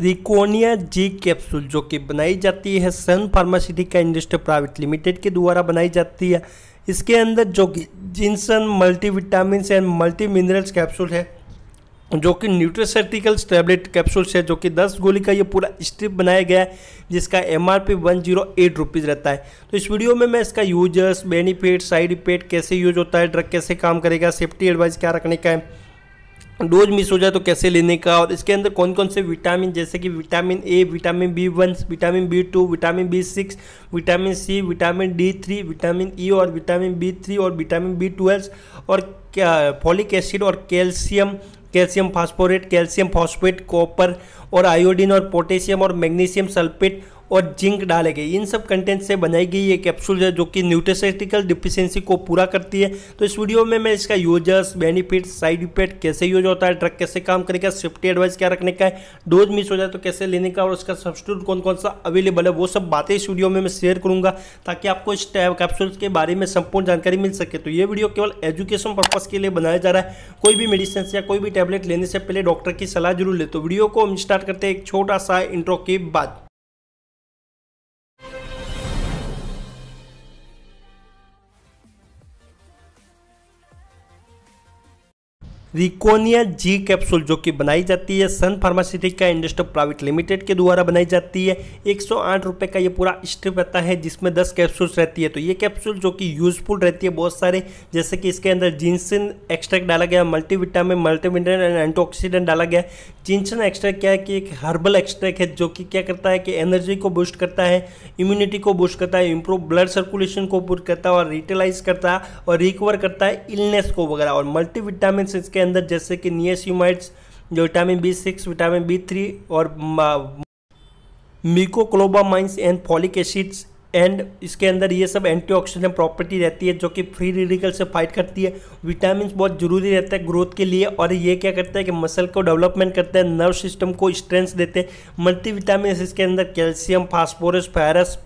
रिकोनिया जी capsule जो कि बनाई जाती है Sun pharmaceutical industry private limited के द्वारा बनाई जाती है इसके अंदर जो कि ginseng vitamin and multi minerals capsule है जो कि न्यूट्रिसर्टिकल्स टैबलेट कैप्सूल्स है जो कि 10 गोली का ये पूरा स्ट्रिप बनाया गया है जिसका M R P one zero eight rupees रहता है तो इस वीडियो में मैं इसका यूजर्स बेनिफिट साइड इफेक्ट कैसे यूज होता है ड्रग कैसे काम करेगा सेफ्टी एडवाइस क्या रखने का है डोज मिस हो जाए तो कैसे लेने का और इसके अंदर कौन कौन से विटामिन जैसे कि vitamin A vitamin B one vitamin B two vitamin B six vitamin C vitamin D three vitamin E e और विटामिन बी थ्री और विटामिन बी ट्वेल्व और क्या फॉलिक एसिड और calcium calcium phosphate calcium phosphate copper और iodine और potassium और magnesium sulphate और zinc डाले गए इन सब कंटेंट से बनाई गई ये कैप्सूल है जो कि न्यूट्रेसिटिकल डिफिशियंसी को पूरा करती है तो इस वीडियो में मैं इसका यूजर्स बेनिफिट साइड इफेक्ट कैसे यूज होता है ड्रग कैसे काम करेगा सेफ्टी एडवाइस क्या रखने का है डोज मिस हो जाए तो कैसे लेने का और उसका सब्सिट्यूट कौन कौन सा अवेलेबल है वो सब बातें इस वीडियो में मैं शेयर करूंगा ताकि आपको इस कैप्सूल के बारे में संपूर्ण जानकारी मिल सके तो ये वीडियो केवल एजुकेशन पर्पज के लिए बनाया जा रहा है कोई भी मेडिसिन या कोई भी टैबलेट लेने से पहले डॉक्टर की सलाह जरूर ले तो वीडियो को हम स्टार्ट करते हैं एक छोटा सा इंट्रो के बाद रिकोनिया जी कैप्सूल जो कि बनाई जाती है Sun pharmaceutical industry private limited के द्वारा बनाई जाती है एक सौ का ये पूरा स्ट्रिप रहता है जिसमें 10 कैप्सूल्स रहती है तो ये कैप्सूल जो कि यूजफुल रहती है बहुत सारे जैसे कि इसके अंदर जिनसिन एक्सट्रैक्ट डाला गया मल्टीविटामिन मल्टीविटामिन एंड एंटीऑक्सीडेंट डाला गया जिनसन एक्सट्रैक्ट क्या है कि एक हर्बल एक्सट्रैक्ट है जो कि क्या करता है कि एनर्जी को बूस्ट करता है इम्यूनिटी को बूस्ट करता है इंप्रूव ब्लड सर्कुलेशन को बूस्ट करता है और रिटेलाइज करता है और रिकवर करता है इलनेस को वगैरह और मल्टीविटामिन इसके इसके अंदर जैसे कि नियसिमाइड्स जो vitamin B six vitamin B three और mecobalamins and folic acids and इसके अंदर ये सब एंटीऑक्सीडेंट प्रॉपर्टी रहती है जो कि फ्री रेडिकल से फाइट करती है विटामिन बहुत ज़रूरी रहता है ग्रोथ के लिए और ये क्या करता है कि मसल को डेवलपमेंट करता है नर्व सिस्टम को स्ट्रेंथ देते हैं मल्टी विटामिन इसके अंदर calcium phosphorus ferrous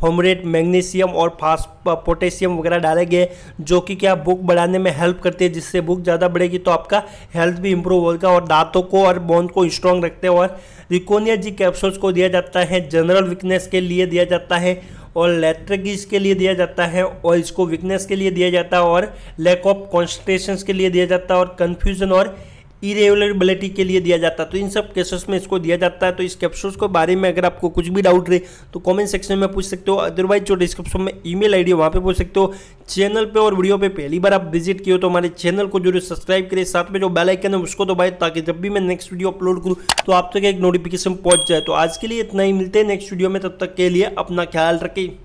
fumarate magnesium और फास्ट पोटेशियम वगैरह डालेंगे जो कि क्या भूख बढ़ाने में हेल्प करती है जिससे भूख ज़्यादा बढ़ेगी तो आपका हेल्थ भी इंप्रूव होगा और दांतों को और बोन को स्ट्रॉन्ग रखते हैं और रिकोनिया जी कैप्सूल्स को दिया जाता है जनरल वीकनेस के लिए दिया जाता है और लेट्रगिज के लिए दिया जाता है और इसको वीकनेस के लिए दिया जाता है और लैक ऑफ कॉन्सेंट्रेशन के लिए दिया जाता है और कन्फ्यूजन और इरेगुलरिटी के लिए दिया जाता है तो इन सब केसेस में इसको दिया जाता है तो इस कैप्सूल के बारे में अगर आपको कुछ भी डाउट रहे तो कमेंट सेक्शन में पूछ सकते हो अदरवाइज जो डिस्क्रिप्शन में ईमेल आईडी वहाँ पे पूछ सकते हो चैनल पे और वीडियो पे पहली बार आप विजिट किए हो तो हमारे चैनल को जरूर सब्सक्राइब करें साथ में जो बेलाइकन है उसको दबाएं ताकि जब भी मैं नेक्स्ट वीडियो अपलोड करूँ तो आप तक एक नोटिफिकेशन पहुँच जाए तो आज के लिए इतना ही मिलते हैं नेक्स्ट वीडियो में तब तक के लिए अपना ख्याल रखें